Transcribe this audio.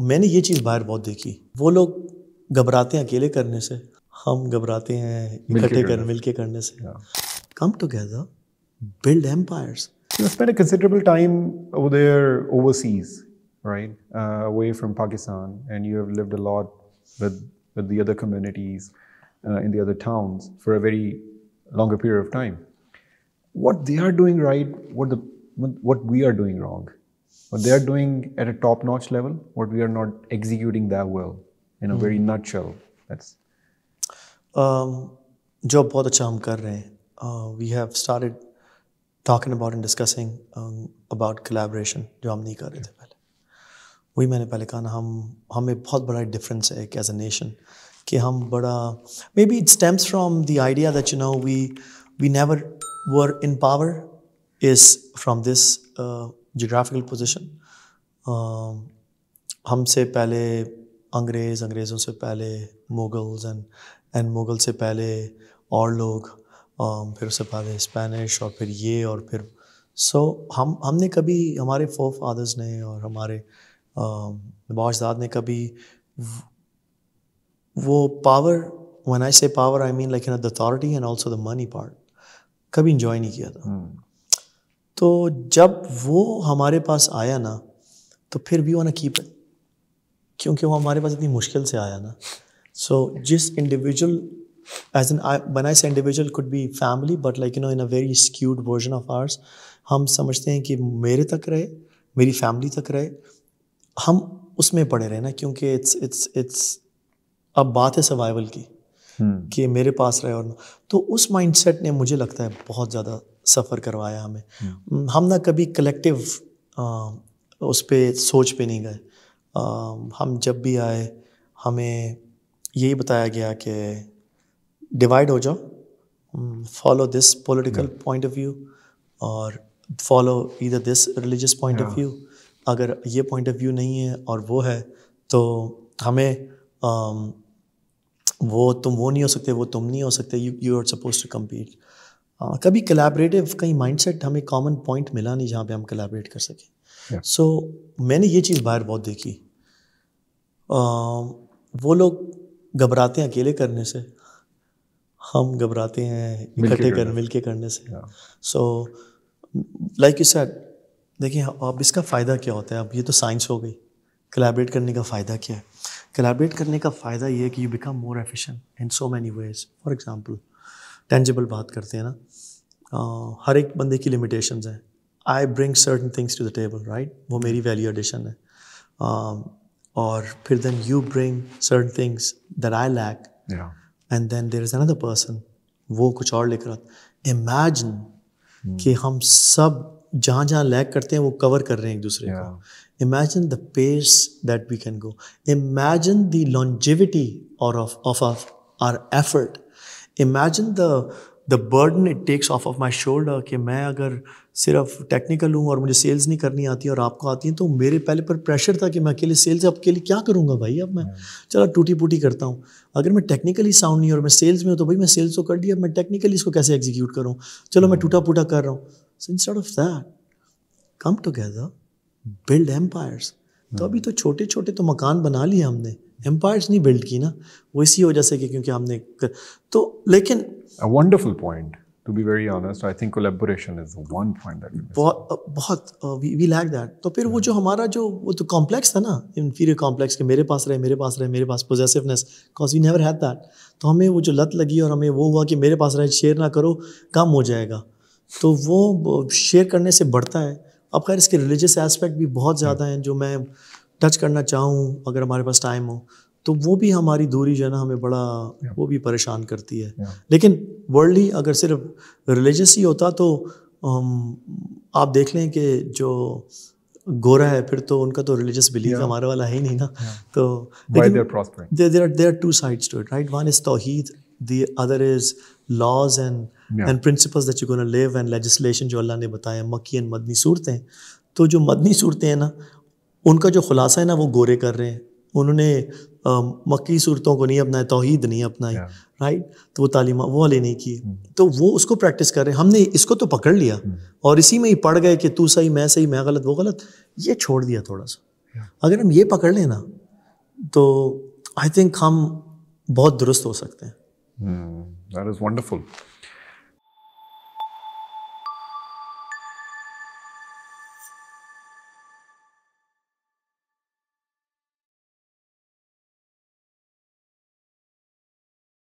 मैंने ये चीज़ बाहर बहुत देखी वो लोग घबराते हैं अकेले करने से हम घबराते हैं इकट्ठे कर मिल के करने से come together build empires You spent a considerable time over there overseas, right? Uh, away from Pakistan, and you have lived a lot with, with the other communities uh, in the other towns for a very longer period of time. What they are doing right, what, the, what we are doing wrong, what they are doing at a top-notch level, what we are not executing that well, in a very hmm. nutshell. That's. Um, job बहुत अच्छा हम कर रहे हैं. We have started talking about and discussing um, about collaboration जो हम नहीं कर रहे थे पहले. वही मैंने पहले कहा ना हम हमें बहुत बड़ा difference है as a nation कि हम बड़ा maybe it stems from the idea that you know we we never were in power is from this. Uh, geographical position हमसे पहले अंग्रेज़ अंग्रेज़ों से पहले मुगल्स एंड एंड मुगल से पहले और लोग um, फिर उससे पहले स्पेनिश और फिर ये और फिर सो so, हम हमने कभी हमारे फोर फादर्स ने और हमारे बाजदाद um, ने कभी वो power when I say power I mean like in authority and also the money part कभी इंजॉय नहीं किया था hmm. तो जब वो हमारे पास आया ना तो फिर भी ना कीप इट क्योंकि वो हमारे पास इतनी मुश्किल से आया ना सो जिस individual as in when I say individual could be family but like you know in a very skewed version of ours हम समझते हैं कि मेरे तक रहे मेरी फैमिली तक रहे हम उसमें पड़े रहे ना क्योंकि इट्स इट्स इट्स अब बात है सर्वाइवल की hmm. कि मेरे पास रहे और तो उस माइंडसेट ने मुझे लगता है बहुत ज़्यादा सफ़र करवाया हमें हम्म। हम ना कभी कलेक्टिव उस पर सोच पे नहीं गए हम जब भी आए हमें यही बताया गया कि डिवाइड हो जाओ follow this political point of view और फॉलो इधर this religious point of view अगर ये पॉइंट ऑफ व्यू नहीं है और वो है तो हमें um, वो तुम वो नहीं हो सकते वो तुम नहीं हो सकते you you are supposed to compete आ, हाँ, कभी कलेबरेटिव कहीं माइंडसेट हमें कॉमन पॉइंट मिला नहीं जहाँ पे हम कलेबरेट कर सकें सो yeah. so, मैंने ये चीज़ बाहर बहुत देखी आ, वो लोग घबराते हैं अकेले करने से हम घबराते हैं इकट्ठे कर मिल के करने से सो लाइक यू सैड देखिए अब इसका फ़ायदा क्या होता है अब ये तो साइंस हो गई कलेबरेट करने का फ़ायदा क्या है कलेबरेट करने का फ़ायदा ये है कि you become more efficient in so many ways for example tangible बात करते हैं ना uh, हर एक बंदे की लिमिटेशन है I bring certain things to the table right वो मेरी वैल्यू एडिशन है uh, और फिर then you bring certain things that I lack and then there is another person वो कुछ और लेकर आता इमेजिन hmm. कि हम सब जहाँ जहाँ लैक करते हैं वो कवर कर रहे हैं एक दूसरे yeah. को imagine the pace that we can go imagine the longevity और of of our effort imagine the the burden it takes off of my shoulder कि मैं अगर सिर्फ टेक्निकल हूँ और मुझे सेल्स नहीं करनी आती और आपको आती है तो मेरे पहले पर प्रेशर था कि मैं अकेले सेल्स अब के लिए क्या करूँगा भाई अब मैं चलो टूटी पूटी करता हूँ अगर मैं टेक्निकली साउंड नहीं और मैं सेल्स में हूँ तो भाई मैं सेल्स तो कर लिया मैं टेक्निकली इसको कैसे एग्जीक्यूट करूँ चलो मैं टूटा फूटा कर रहा हूँ so instead of that come together build empires तो अभी तो छोटे छोटे तो मकान बना लिए हमने एम्पायर्स नहीं बिल्ड की ना वो इसी वजह से कि क्योंकि हमने कर... तो लेकिन wonderful point to be very honest i think collaboration is one point that we बहुत बहुत uh, we, we lack that तो फिर वो जो हमारा जो वो तो कॉम्प्लेक्स था ना इन्फीरियर कॉम्प्लेक्स के मेरे पास रहे मेरे पास रहे मेरे पास possessiveness because we never had that तो हमें वो जो लत लगी और हमें वो हुआ कि मेरे पास रहे शेयर ना करो कम हो जाएगा तो वो शेयर करने से बढ़ता है अब खैर इसके रिलीजियस एस्पेक्ट भी बहुत hmm. ज़्यादा हैं जो मैं टच करना चाहूँ अगर हमारे पास टाइम हो तो वो भी हमारी दूरी जो है ना हमें बड़ा वो भी परेशान करती है लेकिन वर्ल्डली अगर सिर्फ रिलीजस ही होता तो आप देख लें कि जो गोरा है फिर तो उनका तो रिलीजियस बिलीफ हमारे वाला है ही नहीं ना तो there are two sides to it right one is तोहीद the other is laws and and principles that you gonna live and legislation जो अल्लाह ने बताया मक्की एंड मदनी सूरतें तो जो मदनी सूरतें हैं ना उनका जो खुलासा है ना वो गोरे कर रहे हैं उन्होंने मक्की सूरतों को नहीं अपनाया तोहहीद नहीं अपनाई राइट तो वो तालीम वो वाले नहीं किए hmm. तो वो उसको प्रैक्टिस कर रहे हैं हमने इसको तो पकड़ लिया hmm. और इसी में ही पड़ गए कि तू सही मैं सही मैं गलत वो गलत ये छोड़ दिया थोड़ा सा अगर हम ये पकड़ लें ना तो आई थिंक हम बहुत दुरुस्त हो सकते हैं दैट इज़ वंडरफुल